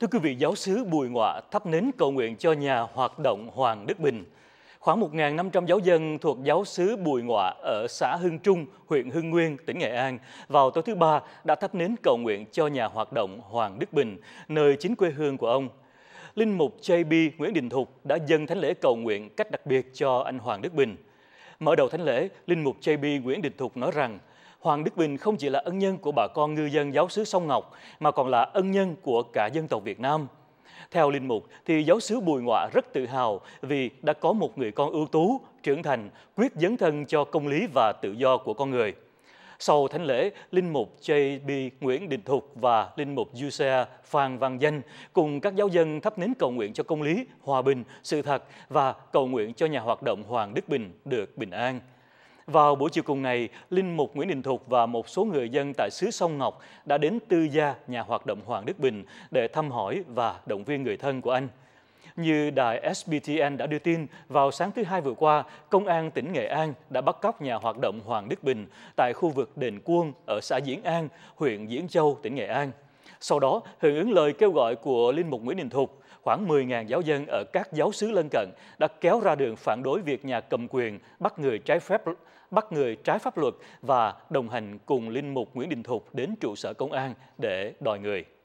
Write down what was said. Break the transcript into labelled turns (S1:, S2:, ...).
S1: Thưa quý vị, giáo sứ Bùi Ngọa thắp nến cầu nguyện cho nhà hoạt động Hoàng Đức Bình. Khoảng 1.500 giáo dân thuộc giáo sứ Bùi Ngọa ở xã Hưng Trung, huyện Hưng Nguyên, tỉnh Nghệ An vào tối thứ Ba đã thắp nến cầu nguyện cho nhà hoạt động Hoàng Đức Bình, nơi chính quê hương của ông. Linh mục JB Nguyễn Đình Thục đã dâng thánh lễ cầu nguyện cách đặc biệt cho anh Hoàng Đức Bình. Mở đầu thánh lễ, Linh mục JB Nguyễn Đình Thục nói rằng – Hoàng Đức Bình không chỉ là ân nhân của bà con ngư dân giáo xứ Sông Ngọc mà còn là ân nhân của cả dân tộc Việt Nam. Theo Linh Mục thì giáo sứ Bùi Ngoạ rất tự hào vì đã có một người con ưu tú, trưởng thành, quyết dấn thân cho công lý và tự do của con người. Sau thánh lễ, Linh Mục JB Nguyễn Đình Thục và Linh Mục Giuse Phan Văn Danh cùng các giáo dân thắp nến cầu nguyện cho công lý, hòa bình, sự thật và cầu nguyện cho nhà hoạt động Hoàng Đức Bình được bình an. Vào buổi chiều cùng ngày, Linh Mục Nguyễn Đình Thục và một số người dân tại xứ Sông Ngọc đã đến tư gia nhà hoạt động Hoàng Đức Bình để thăm hỏi và động viên người thân của anh. Như đài SBTN đã đưa tin, vào sáng thứ hai vừa qua, Công an tỉnh Nghệ An đã bắt cóc nhà hoạt động Hoàng Đức Bình tại khu vực Đền Quân ở xã Diễn An, huyện Diễn Châu, tỉnh Nghệ An. Sau đó, hưởng ứng lời kêu gọi của Linh Mục Nguyễn Đình Thục, khoảng 10.000 giáo dân ở các giáo xứ lân cận đã kéo ra đường phản đối việc nhà cầm quyền bắt người trái phép bắt người trái pháp luật và đồng hành cùng Linh Mục Nguyễn Đình Thục đến trụ sở công an để đòi người.